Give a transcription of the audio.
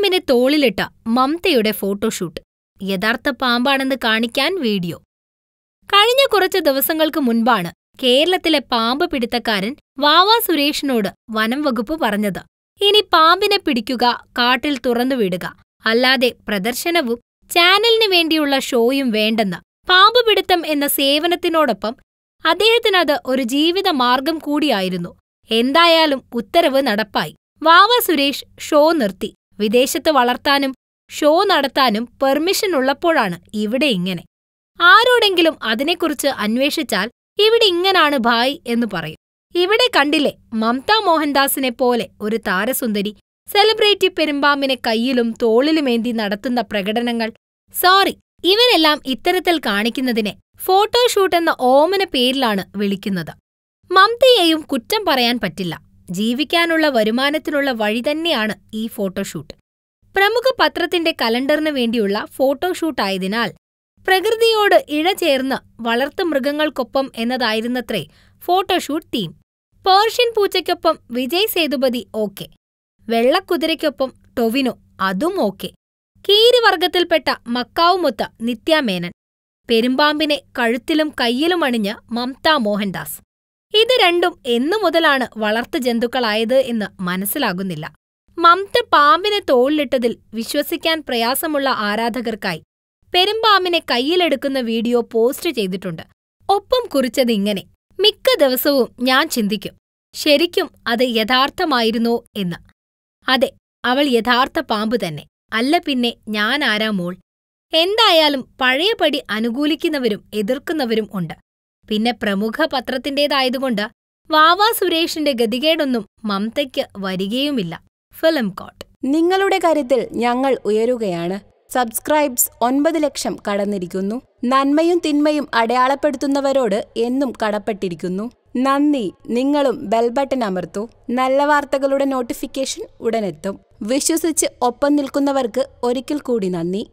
പാമ്പിനെ തോളിലിട്ട മംതയുടെ ഫോട്ടോഷൂട്ട് യഥാർത്ഥ പാമ്പാണെന്ന് കാണിക്കാൻ വീഡിയോ കഴിഞ്ഞ കുറച്ച് ദിവസങ്ങൾക്ക് മുൻപാണ് കേരളത്തിലെ പാമ്പ് പിടുത്തക്കാരൻ വാവാ സുരേഷിനോട് വനം വകുപ്പ് പറഞ്ഞത് ഇനി പാമ്പിനെ പിടിക്കുക കാട്ടിൽ തുറന്നുവിടുക അല്ലാതെ പ്രദർശനവും ചാനലിനു വേണ്ടിയുള്ള ഷോയും വേണ്ടെന്ന് പാമ്പ് പിടുത്തം എന്ന സേവനത്തിനോടൊപ്പം അദ്ദേഹത്തിനത് ഒരു ജീവിത മാർഗം കൂടിയായിരുന്നു എന്തായാലും ഉത്തരവ് നടപ്പായി വാവ സുരേഷ് ഷോ നിർത്തി വിദേശത്ത് വളർത്താനും ഷോ നടത്താനും പെർമിഷൻ ഉള്ളപ്പോഴാണ് ഇവിടെ ഇങ്ങനെ ആരോടെങ്കിലും അതിനെക്കുറിച്ച് അന്വേഷിച്ചാൽ ഇവിടെ ഇങ്ങനാണ് ഭായ് എന്ന് പറയും ഇവിടെ കണ്ടില്ലേ മംത മോഹൻദാസിനെ പോലെ ഒരു താരസുന്ദരി സെലിബ്രിറ്റി പെരുമ്പാമ്പിനെ കയ്യിലും തോളിലുമേന്തി നടത്തുന്ന പ്രകടനങ്ങൾ സോറി ഇവനെല്ലാം ഇത്തരത്തിൽ കാണിക്കുന്നതിനെ ഫോട്ടോഷൂട്ട് എന്ന ഓമന പേരിലാണ് വിളിക്കുന്നത് മംതയെയും കുറ്റം പറയാൻ പറ്റില്ല ജീവിക്കാനുള്ള വരുമാനത്തിനുള്ള വഴി തന്നെയാണ് ഈ ഫോട്ടോഷൂട്ട് പ്രമുഖ പത്രത്തിന്റെ കലണ്ടറിന് വേണ്ടിയുള്ള ഫോട്ടോഷൂട്ടായതിനാൽ പ്രകൃതിയോട് ഇഴചേർന്ന് വളർത്തു മൃഗങ്ങൾക്കൊപ്പം എന്നതായിരുന്നത്രേ ഫോട്ടോഷൂട്ട് തീം പേർഷ്യൻ പൂച്ചയ്ക്കൊപ്പം വിജയ് സേതുപതി ഓക്കെ വെള്ളക്കുതിരയ്ക്കൊപ്പം ടൊവിനോ അതും ഓക്കെ കീരിവർഗത്തിൽപ്പെട്ട മക്കാവുമൊത്ത നിത്യാമേനൻ പെരുമ്പാമ്പിനെ കഴുത്തിലും കയ്യിലുമണിഞ്ഞ് മംതാ മോഹൻദാസ് ഇത് രണ്ടും എന്നു മുതലാണ് വളർത്തു ജന്തുക്കളായത് എന്ന് മനസ്സിലാകുന്നില്ല മംത പാമ്പിനെ തോളിലിട്ടതിൽ വിശ്വസിക്കാൻ പ്രയാസമുള്ള ആരാധകർക്കായി പെരുമ്പാമ്പിനെ കയ്യിലെടുക്കുന്ന വീഡിയോ പോസ്റ്റ് ചെയ്തിട്ടുണ്ട് ഒപ്പം കുറിച്ചത് ഇങ്ങനെ മിക്ക ദിവസവും ഞാൻ ചിന്തിക്കും ശരിക്കും അത് യഥാർത്ഥമായിരുന്നോ എന്ന് അതെ അവൾ യഥാർത്ഥ പാമ്പ് തന്നെ അല്ല പിന്നെ ഞാനാരാ മോൾ എന്തായാലും പഴയപടി അനുകൂലിക്കുന്നവരും എതിർക്കുന്നവരും ഉണ്ട് പിന്നെ പ്രമുഖ പത്രത്തിൻ്റേതായതുകൊണ്ട് വാവാ സുരേഷിന്റെ ഗതികേടൊന്നും മംതയ്ക്ക് വരികയുമില്ല ഫിലിം കോട്ട് നിങ്ങളുടെ കാര്യത്തിൽ ഞങ്ങൾ ഉയരുകയാണ് സബ്സ്ക്രൈബ്സ് ഒൻപത് ലക്ഷം കടന്നിരിക്കുന്നു നന്മയും തിന്മയും അടയാളപ്പെടുത്തുന്നവരോട് എന്നും കടപ്പെട്ടിരിക്കുന്നു നന്ദി നിങ്ങളും ബെൽ ബട്ടൺ നല്ല വാർത്തകളുടെ നോട്ടിഫിക്കേഷൻ ഉടനെത്തും വിശ്വസിച്ച് ഒപ്പം നിൽക്കുന്നവർക്ക് ഒരിക്കൽ കൂടി നന്ദി